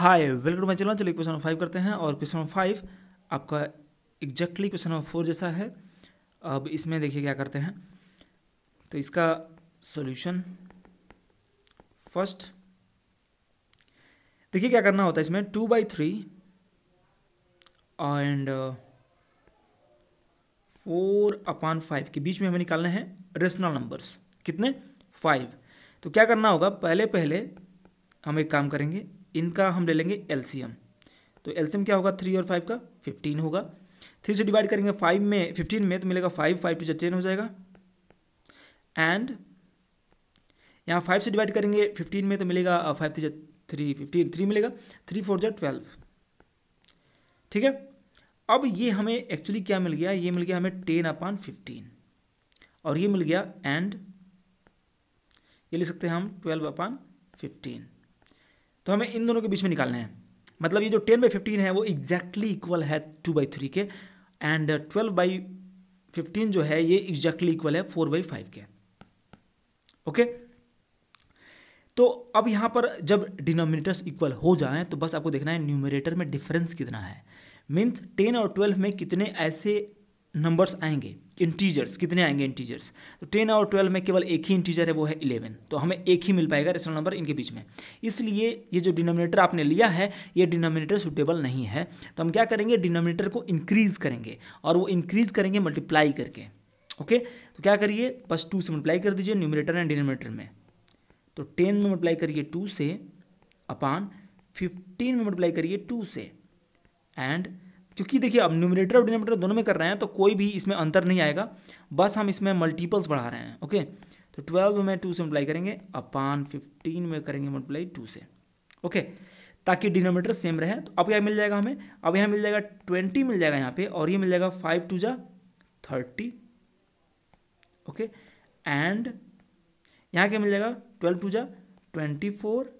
hi welcome my channel चलिए question number five करते हैं और क्वेश्चन नंबर फाइव आपका एग्जैक्टली क्वेश्चन नंबर फोर जैसा है अब इसमें देखिए क्या करते हैं तो इसका सॉल्यूशन फर्स्ट देखिए क्या करना होता है इसमें two by three and four upon five के बीच में हमें निकालने हैं रेशनल नंबर्स कितने फाइव तो क्या करना होगा पहले पहले हम एक काम करेंगे इनका हम ले लेंगे एलसीएम तो एलसीएम क्या होगा थ्री और फाइव का फिफ्टीन होगा थ्री से डिवाइड करेंगे फाइव में फिफ्टीन में तो मिलेगा फाइव फाइव टू टेन हो जाएगा एंड यहाँ फाइव से डिवाइड करेंगे फिफ्टीन में तो मिलेगा five three three fifteen three मिलेगा थ्री फोर जै ट्वेल्व ठीक है अब ये हमें एक्चुअली क्या मिल गया ये मिल गया हमें टेन अपान फिफ्टीन और ये मिल गया एंड ये ले सकते हैं हम ट्वेल्व अपान फिफ्टीन तो हमें इन दोनों के बीच में निकालना है मतलब ये जो टेन बाई फिफ्टीन है वो एग्जैक्टली इक्वल है टू बाई थ्री के एंड ट्वेल्व बाई फिफ्टीन जो है ये एग्जैक्टली इक्वल है फोर बाई फाइव के ओके तो अब यहाँ पर जब डिनोमिनेटर्स इक्वल हो जाएं तो बस आपको देखना है न्यूमिनेटर में डिफरेंस कितना है मीन्स टेन और ट्वेल्व में कितने ऐसे नंबर्स आएंगे इंटीजर्स कितने आएंगे इंटीजर्स तो टेन और ट्वेल्व में केवल एक ही इंटीजर है वो है इलेवन तो हमें एक ही मिल पाएगा रेशनल नंबर इनके बीच में इसलिए ये जो डिनोमिनेटर आपने लिया है ये डिनोमिनेटर सुटेबल नहीं है तो हम क्या करेंगे डिनोमिनेटर को इंक्रीज करेंगे और वो इंक्रीज करेंगे मल्टीप्लाई करके ओके तो क्या करिए बस टू से मल्टीप्लाई कर दीजिए न्यूमिनेटर एंड डिनोमिनेटर में तो टेन में मल्टीप्लाई करिए टू से अपान फिफ्टीन में मल्टीप्लाई करिए टू से एंड क्योंकि देखिए अब न्यूमिनेटर और डिनोमिनेटर दोनों में कर रहे हैं तो कोई भी इसमें अंतर नहीं आएगा बस हम इसमें मल्टीपल्स बढ़ा रहे हैं ओके तो ट्वेल्व में टू से मल्टीप्लाई करेंगे अपान फिफ्टीन में करेंगे मल्टीप्लाई टू से ओके ताकि डिनोमीटर सेम रहे तो अब यह मिल जाएगा हमें अब यहाँ मिल जाएगा ट्वेंटी मिल जाएगा यहाँ पर और ये मिल जाएगा फाइव टू जा थर्टी ओके एंड यहाँ क्या मिल जाएगा ट्वेल्व टू जा ट्वेंटी फोर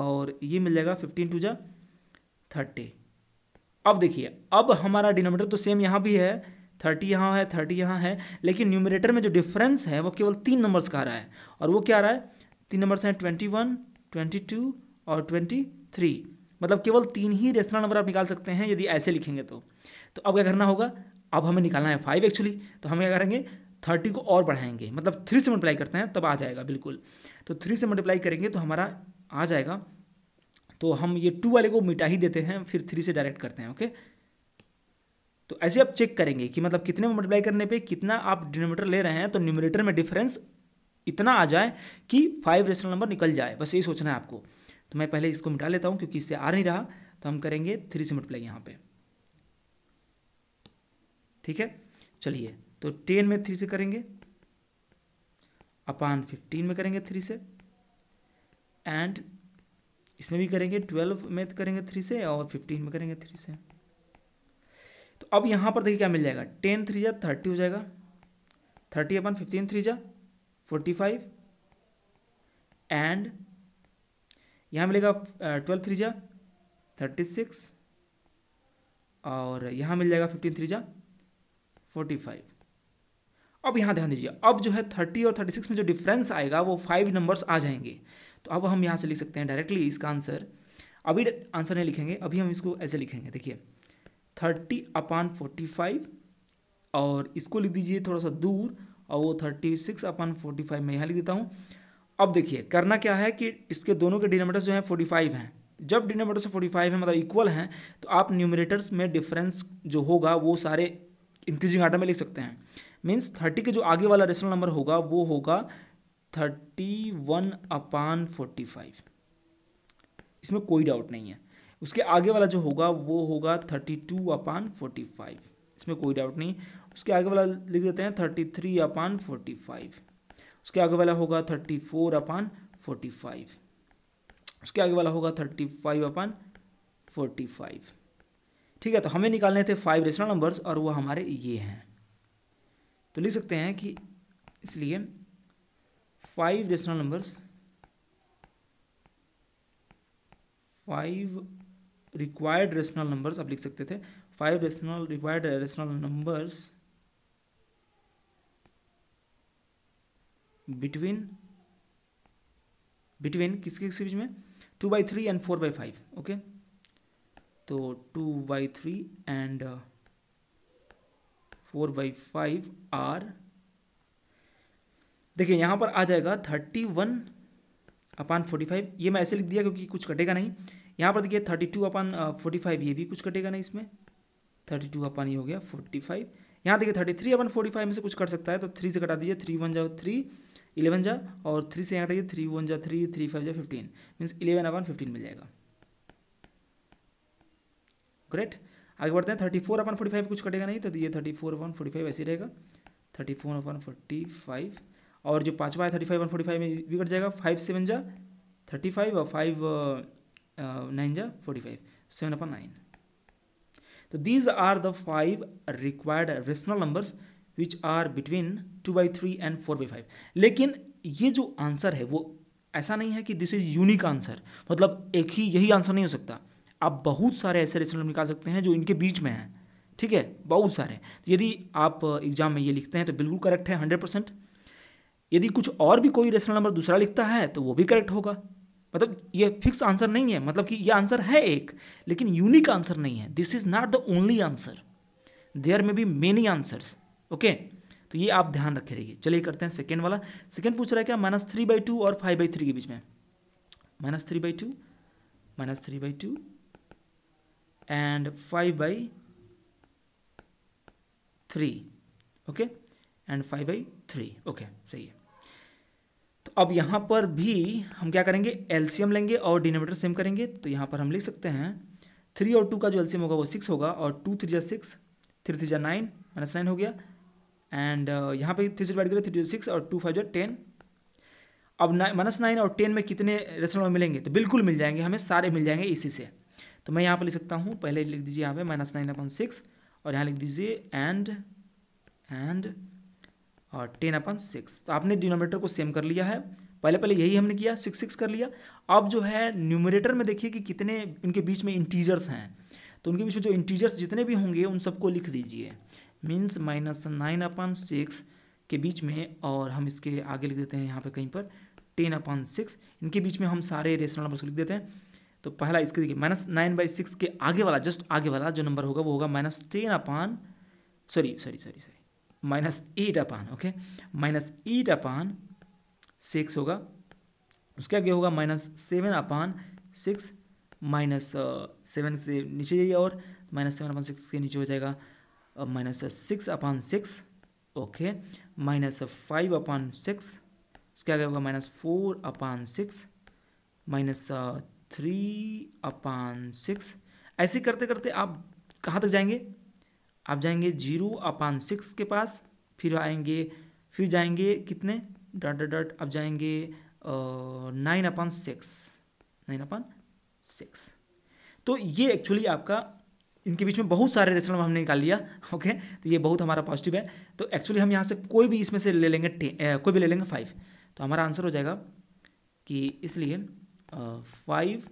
और ये मिल जाएगा फिफ्टीन टू जा थर्टी अब देखिए अब हमारा डिनोमीटर तो सेम यहाँ भी है थर्टी यहाँ है थर्टी यहाँ है लेकिन न्यूमिनेटर में जो डिफरेंस है वो केवल तीन नंबर्स का आ रहा है और वो क्या आ रहा है तीन नंबर्स हैं ट्वेंटी वन ट्वेंटी टू और ट्वेंटी थ्री मतलब केवल तीन ही रेशनल नंबर आप निकाल सकते हैं यदि ऐसे लिखेंगे तो तो अब क्या करना होगा अब हमें निकालना है फाइव एक्चुअली तो हम क्या करेंगे थर्टी को और बढ़ाएंगे मतलब थ्री से मल्टीप्लाई करते हैं तब आ जाएगा बिल्कुल तो थ्री से मल्टीप्लाई करेंगे तो हमारा आ जाएगा तो हम ये टू वाले को मिटा ही देते हैं फिर थ्री से डायरेक्ट करते हैं ओके तो ऐसे आप चेक करेंगे कि मतलब कितने में मल्टीप्लाई करने पे कितना आप डिनोमीटर ले रहे हैं तो न्यूमिनेटर में डिफरेंस इतना आ जाए कि फाइव रेशनल नंबर निकल जाए बस यही सोचना है आपको तो मैं पहले इसको मिटा लेता हूँ क्योंकि इससे आ नहीं रहा तो हम करेंगे थ्री से मल्टीप्लाई यहाँ पे ठीक है चलिए तो टेन में थ्री से करेंगे अपान फिफ्टीन में करेंगे थ्री से एंड इसमें भी करेंगे ट्वेल्व में तो करेंगे थ्री से और फिफ्टीन में करेंगे थ्री से तो अब यहाँ पर देखिए क्या मिल जाएगा टेन थ्री जा थर्टी हो जाएगा थर्टी अपन फिफ्टीन थ्री जा फोर्टी फाइव एंड यहाँ मिलेगा ट्वेल्व थ्री जा थर्टी सिक्स और यहाँ मिल जाएगा फिफ्टीन थ्री जा फोर्टी फाइव अब यहाँ ध्यान दीजिए अब जो है थर्टी और थर्टी सिक्स में जो डिफरेंस आएगा वो फाइव नंबर्स आ जाएंगे तो अब हम यहाँ से लिख सकते हैं डायरेक्टली इसका आंसर अभी आंसर नहीं लिखेंगे अभी हम इसको ऐसे लिखेंगे देखिए थर्टी अपान फोर्टी फाइव और इसको लिख दीजिए थोड़ा सा दूर और वो thirty six upon forty five मैं यहाँ लिख देता हूँ अब देखिए करना क्या है कि इसके दोनों के डिनोमीटर्स जो हैं फोर्टी फाइव हैं जब डिनोमीटर्स फोर्टी फाइव हैं मतलब इक्वल हैं तो आप न्यूमिनेटर्स में डिफरेंस जो होगा वो सारे इंक्रीजिंग आर्डर में लिख सकते हैं मीन्स थर्टी के जो आगे वाला रेशनल नंबर होगा वो होगा thirty one upon forty five इसमें कोई डाउट नहीं है उसके आगे वाला जो होगा वो होगा thirty two upon forty five इसमें कोई डाउट नहीं उसके आगे वाला लिख देते हैं thirty three upon forty five उसके आगे वाला होगा thirty four upon forty five उसके आगे वाला होगा thirty five upon forty five ठीक है तो हमें निकालने थे फाइव रेशनल नंबर्स और वो हमारे ये हैं तो लिख सकते हैं कि इसलिए five rational numbers five required rational numbers आप लिख सकते थे five rational required rational numbers between between किसके किसके बीच में two by three and four by five okay तो two by three and four by five are देखिए यहाँ पर आ जाएगा thirty one upon forty five ये मैं ऐसे लिख दिया क्योंकि कुछ कटेगा नहीं यहाँ पर देखिए thirty two upon forty five ये भी कुछ कटेगा नहीं इसमें थर्टी टू अपान ये हो गया फोर्टी फाइव यहाँ देखिए thirty three upon forty five में से कुछ कट सकता है तो थ्री से कटा दीजिए थ्री वन जाओ थ्री इलेवन जा और थ्री से यहाँ कटाइए थ्री वन जा थ्री थ्री फाइव जा fifteen means eleven upon fifteen मिल जाएगा ग्रेट आगे बढ़ते हैं thirty four upon forty five कुछ कटेगा नहीं तो ये thirty four upon forty five ऐसे रहेगा thirty four upon forty five और जो पाँचवा है thirty five one forty five में भी कट जाएगा फाइव सेवन जा थर्टी फाइव और फाइव नाइन uh, uh, जा forty five seven upon nine तो these are the five required rational numbers which are between two by three and four by five लेकिन ये जो आंसर है वो ऐसा नहीं है कि दिस इज़ यूनिक आंसर मतलब एक ही यही आंसर नहीं हो सकता आप बहुत सारे ऐसे रेशनल नंबर निकाल सकते हैं जो इनके बीच में हैं ठीक है बहुत सारे यदि आप एग्जाम uh, में ये लिखते हैं तो बिल्कुल करेक्ट है हंड्रेड परसेंट यदि कुछ और भी कोई रेशनल नंबर दूसरा लिखता है तो वो भी करेक्ट होगा मतलब ये फिक्स आंसर नहीं है मतलब कि ये आंसर है एक लेकिन यूनिक आंसर नहीं है this is not the only answer there may be many answers okay तो ये आप ध्यान रखे रहिए चलिए करते हैं सेकेंड वाला सेकेंड पूछ रहा है क्या माइनस थ्री बाई टू और फाइव बाई थ्री के बीच में minus three by two minus three by two and five by three okay and five by three okay सही है तो अब यहाँ पर भी हम क्या करेंगे एल्सियम लेंगे और डिनोमीटर सेम करेंगे तो यहाँ पर हम लिख सकते हैं थ्री और टू का जो एल्सियम होगा वो सिक्स होगा और टू थ्री जै सिक्स थ्री थ्री जै नाइन माइनस नाइन हो गया एंड uh, यहाँ पे थ्री से डिवाइड करें थ्री जो सिक्स और टू फाइव जो टेन अब माइनस नाइन और टेन में कितने रेशनल मिलेंगे तो बिल्कुल मिल जाएंगे हमें सारे मिल जाएंगे इसी से तो मैं यहाँ पर लिख सकता हूँ पहले लिख दीजिए यहाँ पे माइनस नाइन अपॉन सिक्स और यहाँ लिख दीजिए एंड एंड और टेन अपन सिक्स तो आपने डिनोमिनेटर को सेम कर लिया है पहले पहले यही हमने किया सिक्स सिक्स कर लिया अब जो है न्यूमरेटर में देखिए कि कितने उनके बीच में इंटीजर्स हैं तो उनके बीच में जो इंटीजर्स जितने भी होंगे उन सबको लिख दीजिए means minus nine upon six के बीच में और हम इसके आगे लिख देते हैं यहाँ पे कहीं पर टेन अपन सिक्स इनके बीच में हम सारे रेशनल नंबर्स लिख देते हैं तो पहला इसके देखिए माइनस नाइन बाई सिक्स के आगे वाला जस्ट आगे वाला जो नंबर होगा वो होगा minus ten upon sorry sorry sorry sorry minus eight upon okay minus eight upon six होगा उसके आगे होगा minus seven upon six minus seven से नीचे जाइए और माइनस सेवन अपान सिक्स के नीचे हो जाएगा minus six upon six okay minus five upon six उसके आगे होगा minus four upon six minus three upon six ऐसे करते करते आप कहाँ तक जाएंगे आप जाएंगे जीरो अपान सिक्स के पास फिर आएंगे फिर जाएंगे कितने डॉट डॉट डॉट अब जाएंगे nine upon six nine upon six तो ये एक्चुअली आपका इनके बीच में बहुत सारे रेशनल हमने निकाल लिया ओके तो ये बहुत हमारा पॉजिटिव है तो एक्चुअली हम यहाँ से कोई भी इसमें से ले लेंगे ए, कोई भी ले लेंगे फाइव तो हमारा आंसर हो जाएगा कि इसलिए five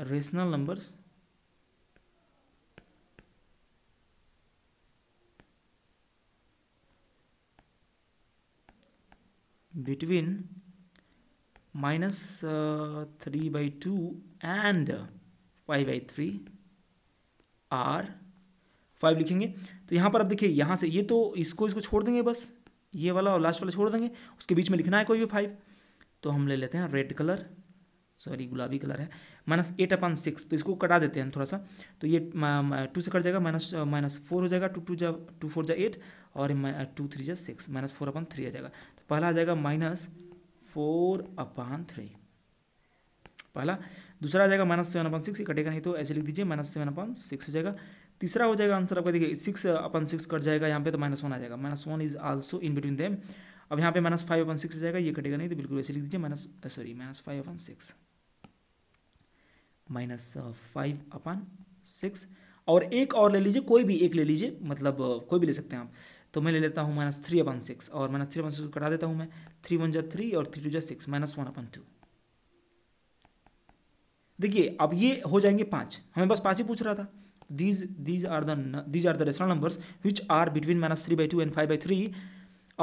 rational numbers between minus uh, 3 by 2 and 5 by three are five लिखेंगे तो यहाँ पर आप देखिए यहाँ से ये तो इसको इसको छोड़ देंगे बस ये वाला और लास्ट वाला छोड़ देंगे उसके बीच में लिखना है कोई भी फाइव तो हम ले लेते हैं रेड कलर सॉरी गुलाबी कलर है माइनस एट अपन सिक्स तो इसको कटा देते हैं थोड़ा सा तो ये टू से कट जाएगा माइनस माइनस फोर हो जाएगा टू टू जा टू फोर जा एट और टू uh, थ्री जा six minus four upon three आ जाएगा पहला आ जाएगा माइनस फोर अपान थ्री पहला दूसरा आ जाएगा माइनस सेवन अपन सिक्स कटेगा नहीं तो ऐसे लिख दीजिए माइनस सेवन अपन सिक्स हो जाएगा तीसरा हो जाएगा आंसर आपका देखिए सिक्स अपन सिक्स कट जाएगा यहाँ पे तो माइनस वन आ जाएगा minus one is also in between them अब यहाँ पे माइनस फाइव अपन सिक्स हो जाएगा ये कटेगा नहीं तो बिल्कुल ऐसे लिख दीजिए minus sorry minus five upon six minus five upon six और एक और ले लीजिए कोई भी एक ले लीजिए मतलब कोई भी ले सकते हैं आप तो मैं ले लेता हूँ माइनस थ्री अपन सिक्स और माइनस थ्री अपन सिक्स कटा देता हूँ मैं थ्री वन जा थ्री और थ्री टू जा six minus one upon two देखिए अब ये हो जाएंगे पाँच हमें बस पाँच ही पूछ रहा था these these are the these are the rational numbers which are between minus three by two and five by three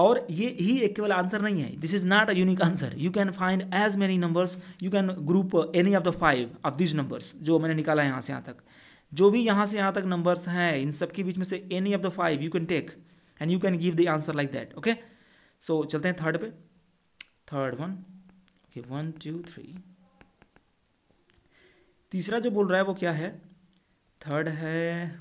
और ये ही एक केवल आंसर नहीं है this is not a unique answer you can find as many numbers you can group any of the five of these numbers जो मैंने निकाला है यहाँ से यहाँ तक जो भी यहाँ से यहाँ तक नंबर्स हैं इन सब के बीच में से any of the five you can take and you can give the answer like that okay so चलते हैं थर्ड पे third one okay one two three तीसरा जो बोल रहा है वो क्या है थर्ड है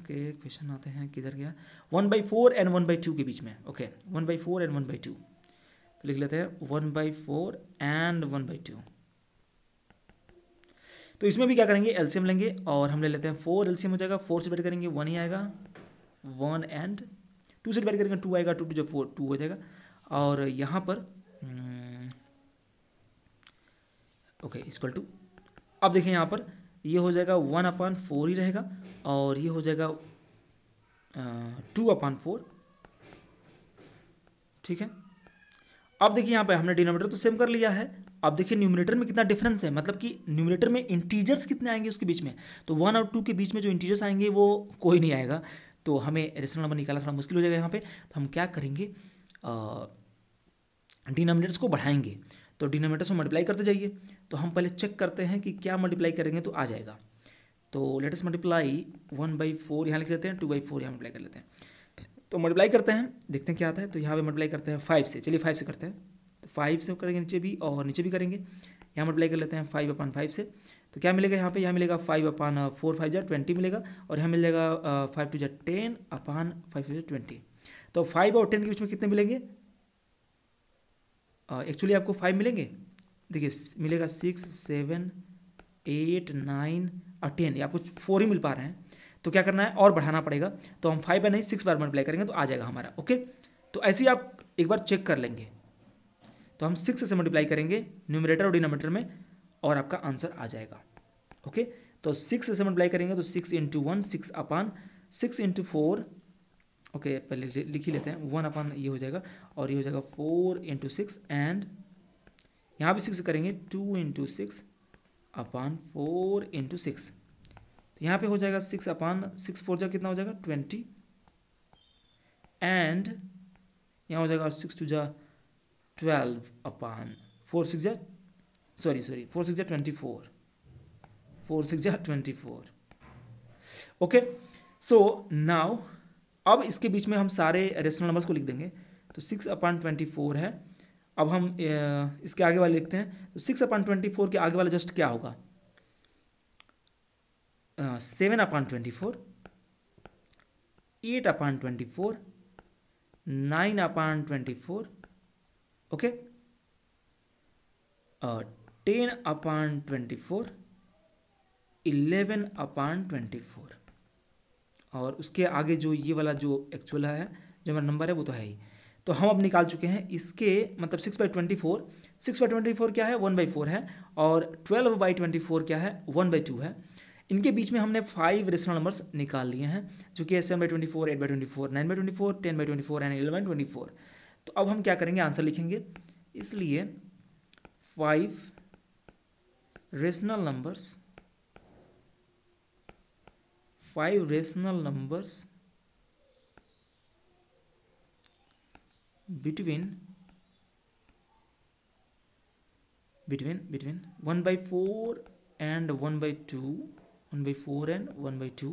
के क्वेश्चन आते हैं किधर गया one by four and one by two के बीच में okay one by four and one by two तो लिख लेते हैं one by four and one by two तो इसमें भी क्या करेंगे एलसीएम लेंगे और हम ले लेते हैं फोर एलसीएम हो जाएगा फोर से बैठ करेंगे वन ही आएगा वन एंड टू से डिवाइड करेंगे टू आएगा टू टू जब फोर टू हो जाएगा और यहाँ पर ओके इसक्वल टू अब देखें यहाँ पर ये हो जाएगा वन अपान फोर ही रहेगा और ये हो जाएगा टू अपान फोर ठीक है अब देखिए यहाँ पर हमने डिनोमीटर तो सेम कर लिया है अब देखिए न्यूमिनेटर में कितना डिफरेंस है मतलब कि न्यूमिनेटर में इंटीजर्स कितने आएंगे उसके बीच में तो वन और टू के बीच में जो इंटीजर्स आएंगे वो कोई नहीं आएगा तो हमें रेशनल नंबर निकालना थोड़ा मुश्किल हो जाएगा यहाँ पे तो हम क्या करेंगे डिनोमिनेटर्स को बढ़ाएंगे तो डिनोमिनेटर्स में मल्टीप्लाई करते जाइए तो हम पहले चेक करते हैं कि क्या मल्टीप्लाई करेंगे तो आ जाएगा तो latest multiply one by four यहाँ लिख लेते हैं टू बाई फोर यहाँ मल्टीप्लाई कर लेते हैं तो मल्टीप्लाई करते हैं देखते हैं क्या आता है तो यहाँ पे मल्टीप्लाई करते हैं फाइव से चलिए फाइव से करते हैं तो फाइव से करेंगे नीचे भी और नीचे भी करेंगे यहाँ मल्टीप्लाई कर लेते हैं फाइव अपन फाइव से तो क्या मिलेगा यहाँ पे यहाँ मिलेगा फाइव अपान फोर फाइव जै ट्वेंटी मिलेगा और यहाँ मिलेगा फाइव टू जै टेन अपान फाइव टू जै ट्वेंटी तो फाइव और टेन के बीच में कितने मिलेंगे एक्चुअली uh, आपको फाइव मिलेंगे देखिए मिलेगा सिक्स सेवन एट नाइन और टेन आपको फोर ही मिल पा रहे हैं तो क्या करना है और बढ़ाना पड़ेगा तो हम फाइव बाई नहीं सिक्स बार मल्टीप्लाई करेंगे तो आ जाएगा हमारा ओके तो ऐसे ही आप एक बार चेक कर लेंगे तो हम सिक्स से मल्टीप्लाई करेंगे न्यूमरेटर और डिनोमीटर में और आपका आंसर आ जाएगा ओके तो सिक्स से मल्टीप्लाई करेंगे तो six into one six upon six into four okay पहले लिख ही लेते हैं वन अपान ये हो जाएगा और ये हो जाएगा फोर इंटू सिक्स एंड यहाँ भी सिक्स करेंगे two into six upon four into six तो यहाँ पे हो जाएगा सिक्स अपान सिक्स फोर जा कितना हो जाएगा ट्वेंटी एंड यहाँ हो जाएगा सिक्स टू जा ट्वेल्व अपान फोर सिक्स जा sorry sorry four six twenty four four six twenty four okay so now अब इसके बीच में हम सारे रेशनल नंबर्स को लिख देंगे तो सिक्स अपॉन ट्वेंटी फोर है अब हम इसके आगे वाले लिखते हैं तो सिक्स अपॉन ट्वेंटी फोर के आगे वाला जस्ट क्या होगा seven upon twenty four eight upon twenty four nine upon twenty four okay ten upon twenty four eleven upon twenty four और उसके आगे जो ये वाला जो एक्चुअल है जो हमारा नंबर है वो तो है ही तो हम अब निकाल चुके हैं इसके मतलब six by twenty four six by twenty four क्या है वन बाई फोर है और ट्वेल्व बाई ट्वेंटी फोर क्या है वन बाई टू है इनके बीच में हमने फाइव रेशनल नंबर्स निकाल लिए हैं जो कि seven by twenty four eight by twenty four nine by twenty four ten by twenty four and eleven twenty four तो अब हम क्या करेंगे आंसर लिखेंगे इसलिए five rational numbers five rational numbers between between between one by four and one by two one by four and one by two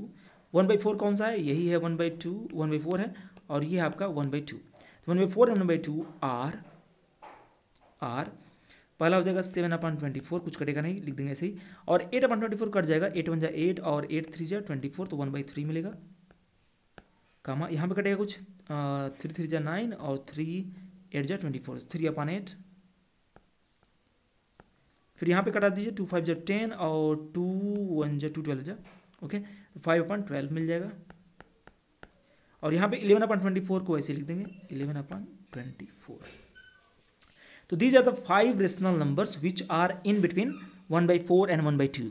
one by four कौन सा है यही है one by two one by four है और ये आपका one by two one by four and one by two are are पहला हो जाएगा सेवन अपॉइंट ट्वेंटी फोर कुछ कटेगा नहीं लिख देंगे ऐसे ही और eight upon twenty four cut जाएगा एट वन जाए एट और एट थ्री जाए ट्वेंटी फोर तो वन बाई थ्री मिलेगा कामा यहाँ पे कटेगा कुछ थ्री थ्री जाए नाइन और थ्री एट जाए twenty four three upon eight फिर यहाँ पे कटा दीजिए टू फाइव जाए टेन और टू वन जाए टू ट्वेल्व जाए ओके तो फाइव अपॉइंट ट्वेल्व मिल जाएगा और यहाँ पे इलेवन अपॉइंट ट्वेंटी फोर को ऐसे लिख देंगे इलेवन अपॉइंट ट्वेंटी फोर तो these are the five rational numbers which are in between one by four and one by two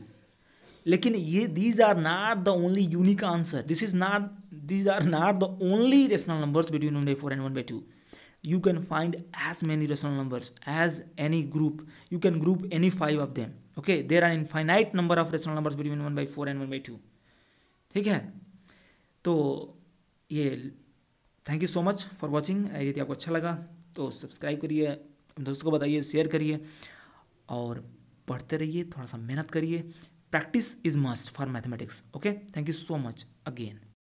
लेकिन ये these are not the only unique answer this is not these are not the only rational numbers between one by four and one by two you can find as many rational numbers as any group you can group any five of them okay there are infinite number of rational numbers between one by four and one by two ठीक है तो ये thank you so much for watching यदि आपको अच्छा लगा तो subscribe करिए दोस्तों को बताइए शेयर करिए और पढ़ते रहिए थोड़ा सा मेहनत करिए practice is must for mathematics okay thank you so much again